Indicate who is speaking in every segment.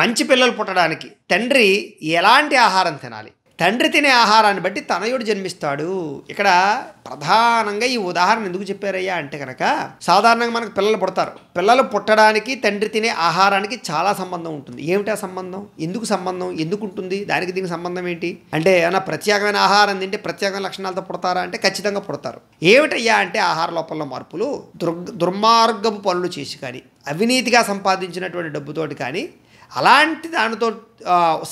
Speaker 1: మంచి పిల్లలు పుట్టడానికి తండ్రి ఎలాంటి ఆహారం తినాలి తండ్రి తినే ఆహారాన్ని బట్టి తనయుడు జన్మిస్తాడు ఇక్కడ ప్రధానంగా ఈ ఉదాహరణ ఎందుకు చెప్పారయ్యా అంటే కనుక సాధారణంగా మనకు పిల్లలు పుడతారు పిల్లలు పుట్టడానికి తండ్రి తినే ఆహారానికి చాలా సంబంధం ఉంటుంది ఆ సంబంధం ఎందుకు సంబంధం ఎందుకు ఉంటుంది దానికి దీనికి సంబంధం ఏంటి అంటే ఏమైనా ప్రత్యేకమైన ఆహారం తింటే ప్రత్యేకమైన లక్షణాలతో పుడతారా అంటే ఖచ్చితంగా పుడతారు ఏమిటయ్యా అంటే ఆహార లోపల మార్పులు దుర్మార్గపు పనులు చేసి కానీ అవినీతిగా సంపాదించినటువంటి డబ్బుతోటి కానీ అలాంటి దానితో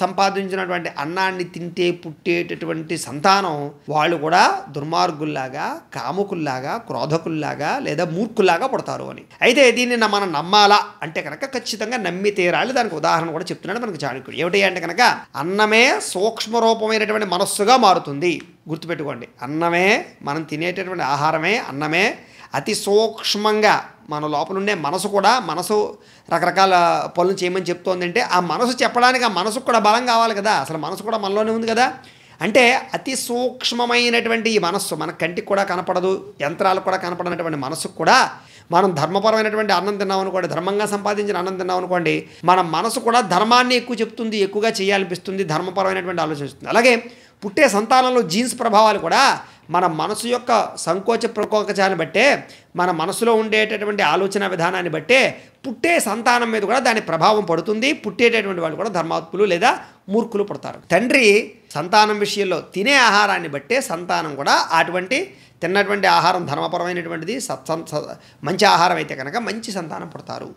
Speaker 1: సంపాదించినటువంటి అన్నాన్ని తింటే పుట్టేటటువంటి సంతానం వాళ్ళు కూడా దుర్మార్గుల్లాగా కాముకుల్లాగా క్రోధకుల్లాగా లేదా మూర్ఖుల్లాగా పడతారు అని అయితే దీన్ని మనం నమ్మాలా అంటే కనుక ఖచ్చితంగా నమ్మి తీరాలి దానికి ఉదాహరణ కూడా చెప్తున్నాడు మనకు చాణక్యుడు ఏమిటి అంటే కనుక అన్నమే సూక్ష్మ రూపమైనటువంటి మనస్సుగా మారుతుంది గుర్తుపెట్టుకోండి అన్నమే మనం తినేటటువంటి ఆహారమే అన్నమే అతి సూక్ష్మంగా మన లోపలుండే మనసు కూడా మనసు రకరకాల పనులు చేయమని చెప్తోందంటే ఆ మనసు చెప్పడానికి ఆ మనసుకు కూడా బలం కావాలి కదా అసలు మనసు కూడా మనలోనే ఉంది కదా అంటే అతి సూక్ష్మమైనటువంటి ఈ మనస్సు మన కంటికి కూడా కనపడదు యంత్రాలు కూడా కనపడనటువంటి మనసుకు కూడా మనం ధర్మపరమైనటువంటి అన్నం తిన్నాం అనుకోండి ధర్మంగా సంపాదించిన అన్నం తిన్నాం అనుకోండి మన మనసు కూడా ధర్మాన్ని ఎక్కువ చెప్తుంది ఎక్కువగా చేయాలనిపిస్తుంది ధర్మపరమైనటువంటి ఆలోచిస్తుంది అలాగే పుట్టే సంతానంలో జీన్స్ ప్రభావాలు కూడా మన మనసు యొక్క సంకోచ ప్రకోకచాన్ని బట్టే మన మనసులో ఉండేటటువంటి ఆలోచన విధానాన్ని బట్టే పుట్టే సంతానం మీద కూడా దాని ప్రభావం పడుతుంది పుట్టేటటువంటి వాళ్ళు కూడా ధర్మాత్ములు లేదా మూర్ఖులు పుడతారు తండ్రి సంతానం విషయంలో తినే ఆహారాన్ని బట్టే సంతానం కూడా అటువంటి తిన్నటువంటి ఆహారం ధర్మపరమైనటువంటిది సత్సం మంచి ఆహారం అయితే కనుక మంచి సంతానం పుడతారు